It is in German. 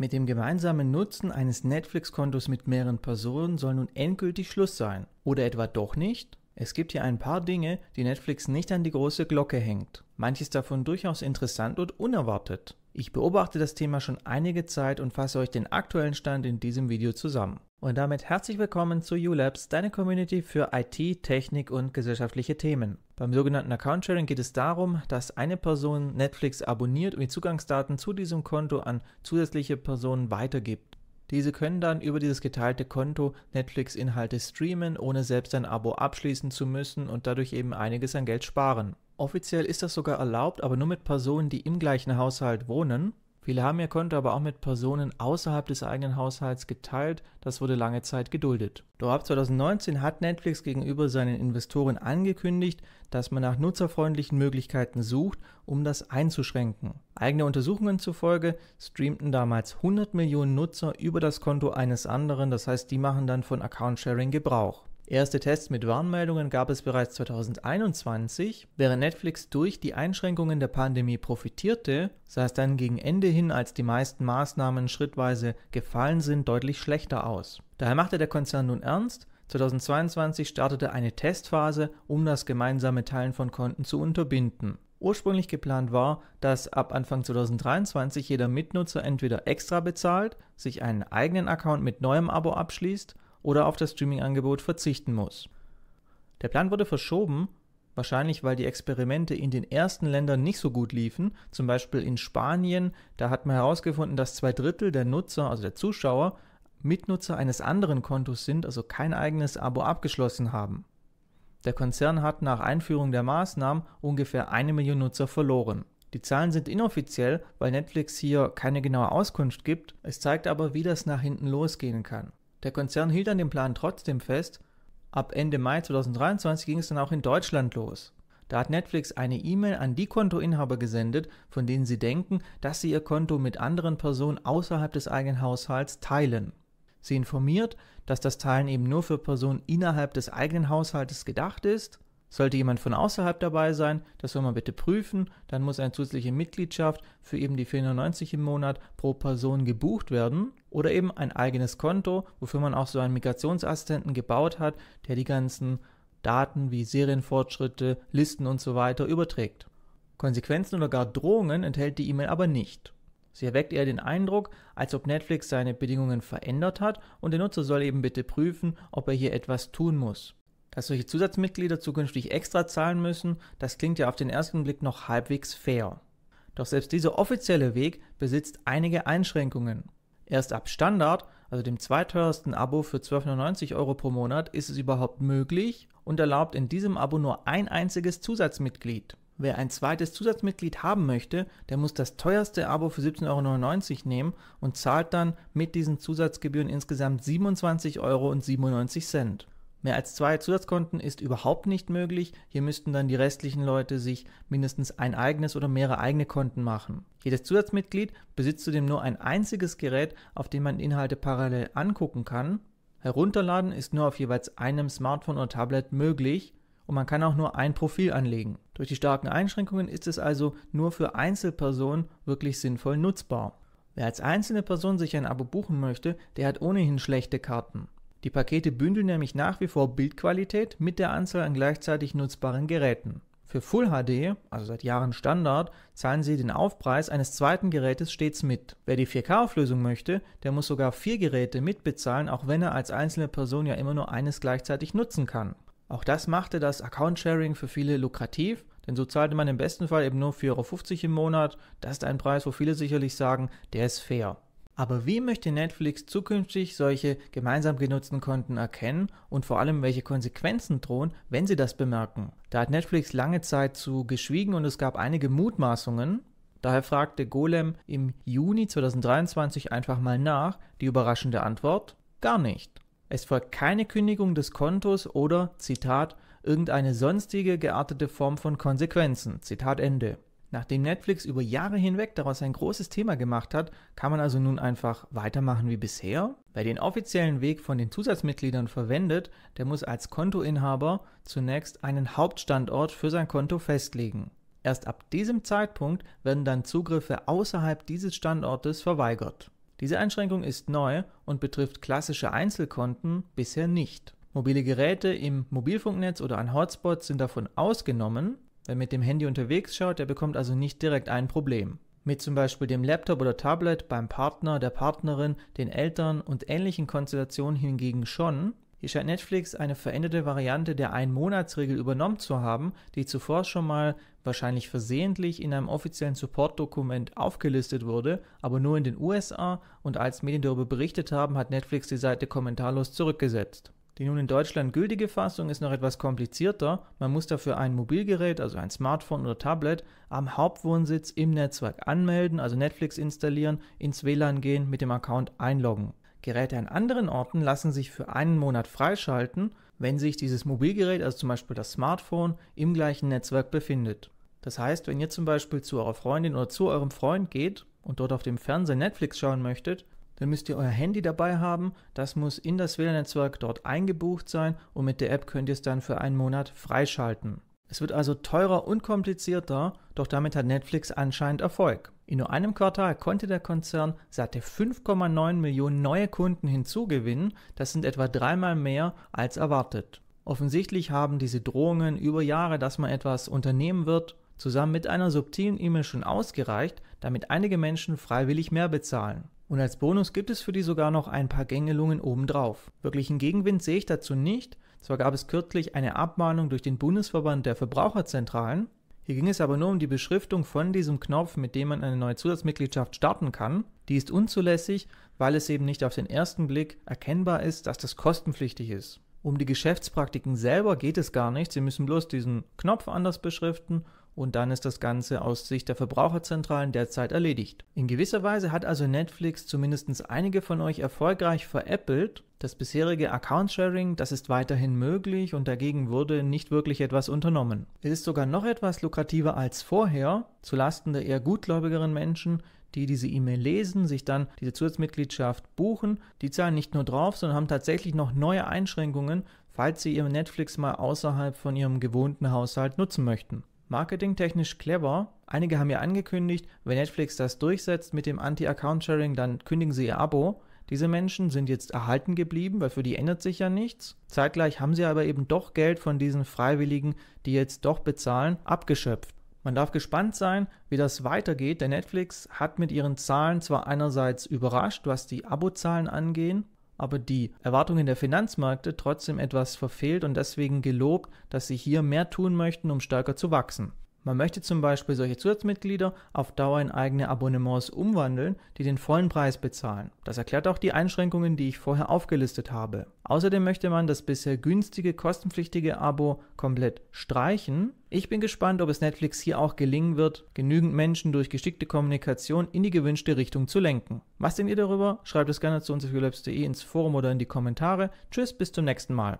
Mit dem gemeinsamen Nutzen eines Netflix-Kontos mit mehreren Personen soll nun endgültig Schluss sein. Oder etwa doch nicht? Es gibt hier ein paar Dinge, die Netflix nicht an die große Glocke hängt. Manches davon durchaus interessant und unerwartet. Ich beobachte das Thema schon einige Zeit und fasse euch den aktuellen Stand in diesem Video zusammen. Und damit herzlich willkommen zu ULabs, deine Community für IT, Technik und gesellschaftliche Themen. Beim sogenannten Account Sharing geht es darum, dass eine Person Netflix abonniert und die Zugangsdaten zu diesem Konto an zusätzliche Personen weitergibt. Diese können dann über dieses geteilte Konto Netflix-Inhalte streamen, ohne selbst ein Abo abschließen zu müssen und dadurch eben einiges an Geld sparen. Offiziell ist das sogar erlaubt, aber nur mit Personen, die im gleichen Haushalt wohnen. Viele haben ihr Konto aber auch mit Personen außerhalb des eigenen Haushalts geteilt, das wurde lange Zeit geduldet. Doch ab 2019 hat Netflix gegenüber seinen Investoren angekündigt, dass man nach nutzerfreundlichen Möglichkeiten sucht, um das einzuschränken. Eigene Untersuchungen zufolge streamten damals 100 Millionen Nutzer über das Konto eines anderen, das heißt, die machen dann von Account Sharing Gebrauch. Erste Tests mit Warnmeldungen gab es bereits 2021. Während Netflix durch die Einschränkungen der Pandemie profitierte, sah es dann gegen Ende hin, als die meisten Maßnahmen schrittweise gefallen sind, deutlich schlechter aus. Daher machte der Konzern nun ernst 2022 startete eine Testphase, um das gemeinsame Teilen von Konten zu unterbinden. Ursprünglich geplant war, dass ab Anfang 2023 jeder Mitnutzer entweder extra bezahlt, sich einen eigenen Account mit neuem Abo abschließt oder auf das Streaming-Angebot verzichten muss. Der Plan wurde verschoben, wahrscheinlich weil die Experimente in den ersten Ländern nicht so gut liefen, zum Beispiel in Spanien, da hat man herausgefunden, dass zwei Drittel der Nutzer, also der Zuschauer, Mitnutzer eines anderen Kontos sind, also kein eigenes Abo abgeschlossen haben. Der Konzern hat nach Einführung der Maßnahmen ungefähr eine Million Nutzer verloren. Die Zahlen sind inoffiziell, weil Netflix hier keine genaue Auskunft gibt, es zeigt aber, wie das nach hinten losgehen kann. Der Konzern hielt an dem Plan trotzdem fest. Ab Ende Mai 2023 ging es dann auch in Deutschland los. Da hat Netflix eine E-Mail an die Kontoinhaber gesendet, von denen sie denken, dass sie ihr Konto mit anderen Personen außerhalb des eigenen Haushalts teilen. Sie informiert, dass das Teilen eben nur für Personen innerhalb des eigenen Haushaltes gedacht ist sollte jemand von außerhalb dabei sein, das soll man bitte prüfen, dann muss eine zusätzliche Mitgliedschaft für eben die 490 im Monat pro Person gebucht werden oder eben ein eigenes Konto, wofür man auch so einen Migrationsassistenten gebaut hat, der die ganzen Daten wie Serienfortschritte, Listen und so weiter überträgt. Konsequenzen oder gar Drohungen enthält die E-Mail aber nicht. Sie erweckt eher den Eindruck, als ob Netflix seine Bedingungen verändert hat und der Nutzer soll eben bitte prüfen, ob er hier etwas tun muss. Dass solche Zusatzmitglieder zukünftig extra zahlen müssen, das klingt ja auf den ersten Blick noch halbwegs fair. Doch selbst dieser offizielle Weg besitzt einige Einschränkungen. Erst ab Standard, also dem zweiteuersten Abo für 12,99 Euro pro Monat, ist es überhaupt möglich und erlaubt in diesem Abo nur ein einziges Zusatzmitglied. Wer ein zweites Zusatzmitglied haben möchte, der muss das teuerste Abo für 17,99 Euro nehmen und zahlt dann mit diesen Zusatzgebühren insgesamt 27,97 Euro. Mehr als zwei Zusatzkonten ist überhaupt nicht möglich. Hier müssten dann die restlichen Leute sich mindestens ein eigenes oder mehrere eigene Konten machen. Jedes Zusatzmitglied besitzt zudem nur ein einziges Gerät, auf dem man Inhalte parallel angucken kann. Herunterladen ist nur auf jeweils einem Smartphone oder Tablet möglich und man kann auch nur ein Profil anlegen. Durch die starken Einschränkungen ist es also nur für Einzelpersonen wirklich sinnvoll nutzbar. Wer als einzelne Person sich ein Abo buchen möchte, der hat ohnehin schlechte Karten. Die Pakete bündeln nämlich nach wie vor Bildqualität mit der Anzahl an gleichzeitig nutzbaren Geräten. Für Full HD, also seit Jahren Standard, zahlen sie den Aufpreis eines zweiten Gerätes stets mit. Wer die 4K-Auflösung möchte, der muss sogar vier Geräte mitbezahlen, auch wenn er als einzelne Person ja immer nur eines gleichzeitig nutzen kann. Auch das machte das Account-Sharing für viele lukrativ, denn so zahlte man im besten Fall eben nur 4,50 Euro im Monat. Das ist ein Preis, wo viele sicherlich sagen, der ist fair. Aber wie möchte Netflix zukünftig solche gemeinsam genutzten Konten erkennen und vor allem welche Konsequenzen drohen, wenn sie das bemerken? Da hat Netflix lange Zeit zu geschwiegen und es gab einige Mutmaßungen. Daher fragte Golem im Juni 2023 einfach mal nach. Die überraschende Antwort? Gar nicht. Es folgt keine Kündigung des Kontos oder, Zitat, irgendeine sonstige geartete Form von Konsequenzen. Zitat Ende. Nachdem Netflix über Jahre hinweg daraus ein großes Thema gemacht hat, kann man also nun einfach weitermachen wie bisher. Wer den offiziellen Weg von den Zusatzmitgliedern verwendet, der muss als Kontoinhaber zunächst einen Hauptstandort für sein Konto festlegen. Erst ab diesem Zeitpunkt werden dann Zugriffe außerhalb dieses Standortes verweigert. Diese Einschränkung ist neu und betrifft klassische Einzelkonten bisher nicht. Mobile Geräte im Mobilfunknetz oder an Hotspots sind davon ausgenommen, Wer mit dem Handy unterwegs schaut, der bekommt also nicht direkt ein Problem. Mit zum Beispiel dem Laptop oder Tablet beim Partner, der Partnerin, den Eltern und ähnlichen Konstellationen hingegen schon. Hier scheint Netflix eine veränderte Variante der Ein-Monats-Regel übernommen zu haben, die zuvor schon mal wahrscheinlich versehentlich in einem offiziellen Support-Dokument aufgelistet wurde, aber nur in den USA und als Medien darüber berichtet haben, hat Netflix die Seite kommentarlos zurückgesetzt. Die nun in Deutschland gültige Fassung ist noch etwas komplizierter. Man muss dafür ein Mobilgerät, also ein Smartphone oder Tablet, am Hauptwohnsitz im Netzwerk anmelden, also Netflix installieren, ins WLAN gehen, mit dem Account einloggen. Geräte an anderen Orten lassen sich für einen Monat freischalten, wenn sich dieses Mobilgerät, also zum Beispiel das Smartphone, im gleichen Netzwerk befindet. Das heißt, wenn ihr zum Beispiel zu eurer Freundin oder zu eurem Freund geht und dort auf dem Fernseher Netflix schauen möchtet, dann müsst ihr euer Handy dabei haben. Das muss in das WLAN-Netzwerk dort eingebucht sein und mit der App könnt ihr es dann für einen Monat freischalten. Es wird also teurer und komplizierter, doch damit hat Netflix anscheinend Erfolg. In nur einem Quartal konnte der Konzern satte 5,9 Millionen neue Kunden hinzugewinnen, das sind etwa dreimal mehr als erwartet. Offensichtlich haben diese Drohungen über Jahre, dass man etwas unternehmen wird, zusammen mit einer subtilen E-Mail schon ausgereicht, damit einige Menschen freiwillig mehr bezahlen. Und als Bonus gibt es für die sogar noch ein paar Gängelungen obendrauf. Wirklichen Gegenwind sehe ich dazu nicht. Zwar gab es kürzlich eine Abmahnung durch den Bundesverband der Verbraucherzentralen. Hier ging es aber nur um die Beschriftung von diesem Knopf, mit dem man eine neue Zusatzmitgliedschaft starten kann. Die ist unzulässig, weil es eben nicht auf den ersten Blick erkennbar ist, dass das kostenpflichtig ist. Um die Geschäftspraktiken selber geht es gar nicht. Sie müssen bloß diesen Knopf anders beschriften und dann ist das Ganze aus Sicht der Verbraucherzentralen derzeit erledigt. In gewisser Weise hat also Netflix zumindest einige von euch erfolgreich veräppelt. Das bisherige Account-Sharing, das ist weiterhin möglich und dagegen wurde nicht wirklich etwas unternommen. Es ist sogar noch etwas lukrativer als vorher, zulasten der eher gutgläubigeren Menschen, die diese E-Mail lesen, sich dann diese Zusatzmitgliedschaft buchen. Die zahlen nicht nur drauf, sondern haben tatsächlich noch neue Einschränkungen, falls sie ihr Netflix mal außerhalb von ihrem gewohnten Haushalt nutzen möchten marketingtechnisch clever. Einige haben ja angekündigt, wenn Netflix das durchsetzt mit dem Anti-Account-Sharing, dann kündigen sie ihr Abo. Diese Menschen sind jetzt erhalten geblieben, weil für die ändert sich ja nichts. Zeitgleich haben sie aber eben doch Geld von diesen Freiwilligen, die jetzt doch bezahlen, abgeschöpft. Man darf gespannt sein, wie das weitergeht, denn Netflix hat mit ihren Zahlen zwar einerseits überrascht, was die Abozahlen angehen, aber die Erwartungen der Finanzmärkte trotzdem etwas verfehlt und deswegen gelobt, dass sie hier mehr tun möchten, um stärker zu wachsen. Man möchte zum Beispiel solche Zusatzmitglieder auf Dauer in eigene Abonnements umwandeln, die den vollen Preis bezahlen. Das erklärt auch die Einschränkungen, die ich vorher aufgelistet habe. Außerdem möchte man das bisher günstige, kostenpflichtige Abo komplett streichen. Ich bin gespannt, ob es Netflix hier auch gelingen wird, genügend Menschen durch geschickte Kommunikation in die gewünschte Richtung zu lenken. Was denkt ihr darüber? Schreibt es gerne zu uns auf ins Forum oder in die Kommentare. Tschüss, bis zum nächsten Mal.